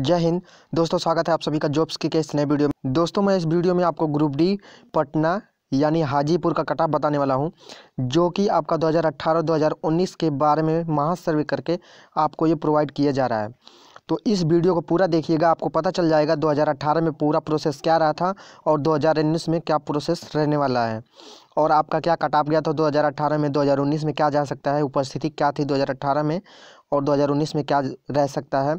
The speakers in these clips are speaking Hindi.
जय हिंद दोस्तों स्वागत है आप सभी का जॉब्स की के इस नए वीडियो में दोस्तों मैं इस वीडियो में आपको ग्रुप डी पटना यानी हाजीपुर का कट बताने वाला हूं जो कि आपका 2018-2019 के बारे में महासर्वे करके आपको ये प्रोवाइड किया जा रहा है तो इस वीडियो को पूरा देखिएगा आपको पता चल जाएगा 2018 में पूरा प्रोसेस क्या रहा था और 2019 में क्या प्रोसेस रहने वाला है और आपका क्या कट गया था 2018 में 2019 में क्या जा सकता है उपस्थिति क्या थी 2018 में और 2019 में क्या रह सकता है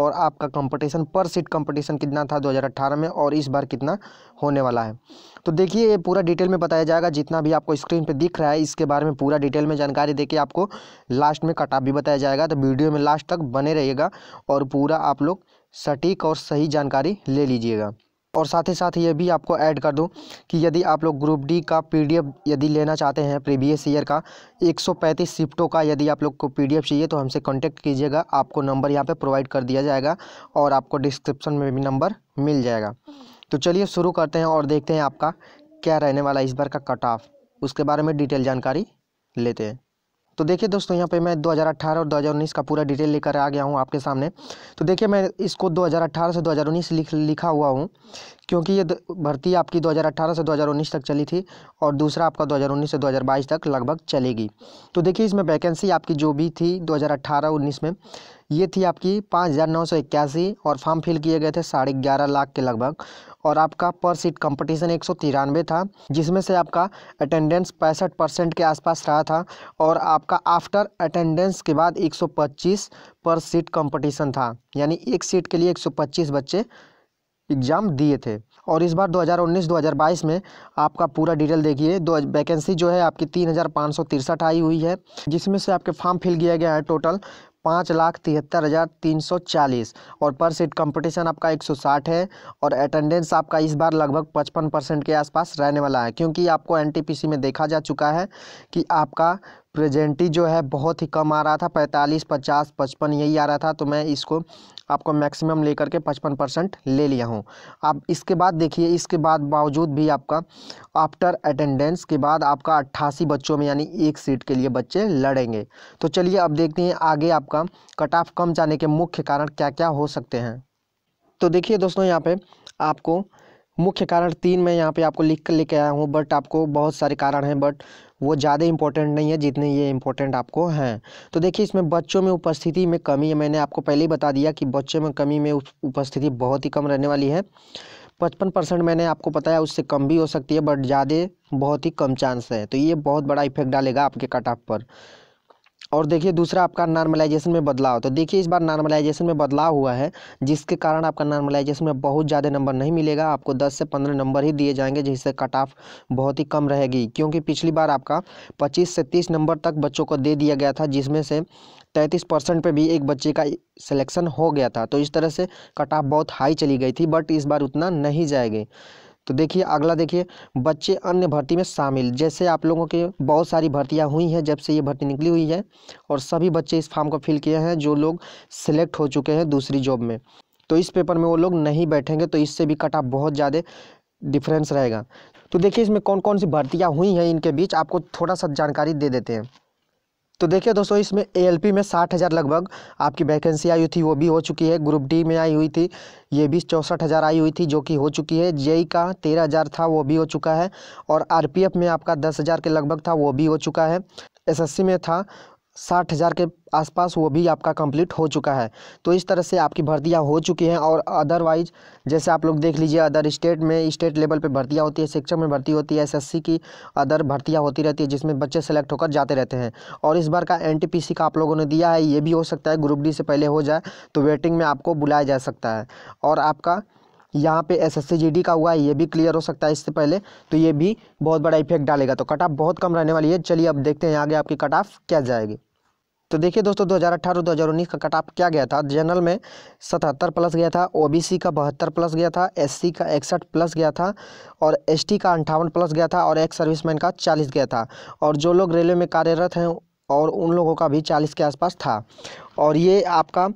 और आपका कंपटीशन पर सीट कंपटीशन कितना था 2018 में और इस बार कितना होने वाला है तो देखिए ये पूरा डिटेल में बताया जाएगा जितना भी आपको स्क्रीन पे दिख रहा है इसके बारे में पूरा डिटेल में जानकारी देके आपको लास्ट में कटाप भी बताया जाएगा तो वीडियो में लास्ट तक बने रहिएगा और पूरा आप लोग सटीक और सही जानकारी ले लीजिएगा और साथ ही साथ ये भी आपको ऐड कर दूं कि यदि आप लोग ग्रुप डी का पीडीएफ यदि लेना चाहते हैं प्रीवियस ईयर का 135 शिफ्टों का यदि आप लोग को पीडीएफ चाहिए तो हमसे कांटेक्ट कीजिएगा आपको नंबर यहाँ पे प्रोवाइड कर दिया जाएगा और आपको डिस्क्रिप्शन में भी नंबर मिल जाएगा तो चलिए शुरू करते हैं और देखते हैं आपका क्या रहने वाला इस बार का कट ऑफ उसके बारे में डिटेल जानकारी लेते हैं तो देखिए दोस्तों यहाँ पे मैं 2018 और 2019 का पूरा डिटेल लेकर आ गया हूँ आपके सामने तो देखिए मैं इसको 2018 से 2019 लिख लिखा हुआ हूँ क्योंकि ये भर्ती आपकी 2018 से 2019 तक चली थी और दूसरा आपका 2019 से 2022 तक लगभग चलेगी तो देखिए इसमें वैकेंसी आपकी जो भी थी 2018-19 में ये थी आपकी पाँच हज़ार नौ सौ इक्यासी और फॉर्म फिल किए गए थे साढ़े ग्यारह लाख के लगभग और आपका पर सीट कंपटीशन एक था जिसमें से आपका अटेंडेंस पैंसठ परसेंट के आसपास रहा था और आपका आफ्टर अटेंडेंस के बाद 125 पर सीट कंपटीशन था यानी एक सीट के लिए 125 बच्चे एग्ज़ाम दिए थे और इस बार 2019-2022 में आपका पूरा डिटेल देखिए दो वैकेंसी जो है आपकी तीन हज़ार पाँच सौ तिरसठ आई हुई है जिसमें से आपके फॉर्म फिल किया गया है टोटल पाँच लाख तिहत्तर हज़ार तीन सौ चालीस और पर सीट कंपटीशन आपका एक सौ साठ है और अटेंडेंस आपका इस बार लगभग पचपन परसेंट के आसपास रहने वाला है क्योंकि आपको एनटीपीसी में देखा जा चुका है कि आपका प्रेजेंटी जो है बहुत ही कम आ रहा था पैंतालीस पचास पचपन यही आ रहा था तो मैं इसको आपको मैक्सिमम लेकर के पचपन परसेंट ले लिया हूँ अब इसके बाद देखिए इसके बाद बावजूद भी आपका आफ्टर अटेंडेंस के बाद आपका अट्ठासी बच्चों में यानी एक सीट के लिए बच्चे लड़ेंगे तो चलिए अब देखते हैं आगे आपका कट ऑफ कम जाने के मुख्य कारण क्या क्या हो सकते हैं तो देखिए दोस्तों यहाँ पर आपको मुख्य कारण तीन मैं यहाँ पे आपको लिख कर लेके आया हूँ बट आपको बहुत सारे कारण हैं बट वो ज़्यादा इंपॉर्टेंट नहीं है जितने ये इंपॉर्टेंट आपको हैं तो देखिए इसमें बच्चों में उपस्थिति में कमी है मैंने आपको पहले ही बता दिया कि बच्चों में कमी में उपस्थिति बहुत ही कम रहने वाली है पचपन परसेंट मैंने आपको बताया उससे कम भी हो सकती है बट ज़्यादा बहुत ही कम चांस है तो ये बहुत बड़ा इफेक्ट डालेगा आपके कट ऑफ पर और देखिए दूसरा आपका नॉर्मलाइजेशन में बदलाव तो देखिए इस बार नॉर्मलाइजेशन में बदलाव हुआ है जिसके कारण आपका नॉर्मलाइजेशन में बहुत ज़्यादा नंबर नहीं मिलेगा आपको 10 से 15 नंबर ही दिए जाएंगे जिससे कट ऑफ बहुत ही कम रहेगी क्योंकि पिछली बार आपका 25 से 30 नंबर तक बच्चों को दे दिया गया था जिसमें से तैंतीस परसेंट पर भी एक बच्चे का सिलेक्शन हो गया था तो इस तरह से कट ऑफ बहुत हाई चली गई थी बट इस बार उतना नहीं जाएगी तो देखिए अगला देखिए बच्चे अन्य भर्ती में शामिल जैसे आप लोगों के बहुत सारी भर्तियाँ हुई हैं जब से ये भर्ती निकली हुई है और सभी बच्चे इस फॉर्म को फिल किए हैं जो लोग सिलेक्ट हो चुके हैं दूसरी जॉब में तो इस पेपर में वो लोग नहीं बैठेंगे तो इससे भी कटा बहुत ज़्यादा डिफरेंस रहेगा तो देखिए इसमें कौन कौन सी भर्तियाँ हुई हैं इनके बीच आपको थोड़ा सा जानकारी दे देते हैं तो देखिए दोस्तों इसमें ए में साठ हज़ार लगभग आपकी वैकेंसी आई हुई थी वो भी हो चुकी है ग्रुप डी में आई हुई थी ये भी चौंसठ हज़ार आई हुई थी जो कि हो चुकी है जेई e e का तेरह हज़ार था वो भी हो चुका है और आरपीएफ में आपका दस हज़ार के लगभग था वो भी हो चुका है एसएससी में था साठ हज़ार के आसपास वो भी आपका कंप्लीट हो चुका है तो इस तरह से आपकी भर्तियाँ हो चुकी हैं और अदरवाइज जैसे आप लोग देख लीजिए अदर स्टेट में स्टेट लेवल पे भर्तियाँ होती है शिक्षक में भर्ती होती है एसएससी की अदर भर्तियाँ होती रहती है जिसमें बच्चे सेलेक्ट होकर जाते रहते हैं और इस बार का एन का आप लोगों ने दिया है ये भी हो सकता है ग्रुप डी से पहले हो जाए तो वेटिंग में आपको बुलाया जा सकता है और आपका यहाँ पे एस एस का हुआ है ये भी क्लियर हो सकता है इससे पहले तो ये भी बहुत बड़ा इफेक्ट डालेगा तो कट ऑफ बहुत कम रहने वाली है चलिए अब देखते हैं आगे आपकी कट ऑफ क्या जाएगी तो देखिए दोस्तों 2018 उन्नीस का कट ऑफ क्या गया था जनरल में 77 प्लस गया था ओबीसी का बहत्तर प्लस गया था एससी का इकसठ प्लस गया था और एसटी का अंठावन प्लस गया था और एक्स सर्विसमैन का 40 गया था और जो लोग रेलवे में कार्यरत हैं और उन लोगों का भी 40 के आसपास था और ये आपका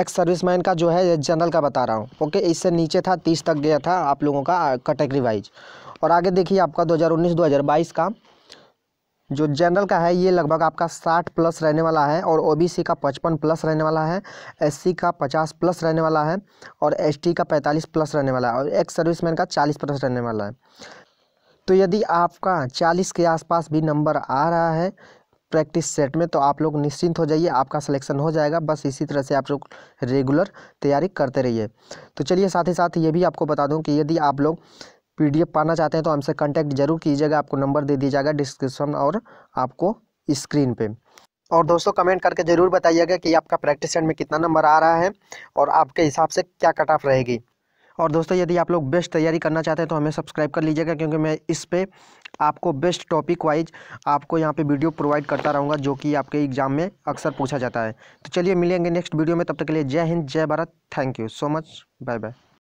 एक्स सर्विसमैन का जो है जनरल का बता रहा हूँ ओके इससे नीचे था तीस तक गया था आप लोगों का कैटेगरी वाइज और आगे देखिए आपका हज़ार बाईस का जो जनरल का है ये लगभग आपका साठ प्लस रहने वाला है और ओबीसी का पचपन प्लस रहने वाला है एससी का पचास प्लस रहने वाला है और एसटी का पैंतालीस प्लस रहने वाला है और एक्स सर्विसमैन का चालीस प्लस रहने वाला है तो यदि आपका चालीस के आसपास भी नंबर आ रहा है प्रैक्टिस सेट में तो आप लोग निश्चिंत हो जाइए आपका सिलेक्शन हो जाएगा बस इसी तरह से आप लोग रेगुलर तैयारी करते रहिए तो चलिए साथ ही साथ ये भी आपको बता दूं कि यदि आप लोग पीडीएफ पाना चाहते हैं तो हमसे कांटेक्ट जरूर कीजिएगा आपको नंबर दे दिया जाएगा डिस्क्रिप्शन और आपको स्क्रीन पे और दोस्तों कमेंट करके ज़रूर बताइएगा कि आपका प्रैक्टिस सेट में कितना नंबर आ रहा है और आपके हिसाब से क्या कट ऑफ रहेगी और दोस्तों यदि आप लोग बेस्ट तैयारी करना चाहते हैं तो हमें सब्सक्राइब कर लीजिएगा क्योंकि मैं इस पर आपको बेस्ट टॉपिक वाइज आपको यहाँ पे वीडियो प्रोवाइड करता रहूँगा जो कि आपके एग्जाम में अक्सर पूछा जाता है तो चलिए मिलेंगे नेक्स्ट वीडियो में तब तक के लिए जय हिंद जय Bharat thank you so much bye bye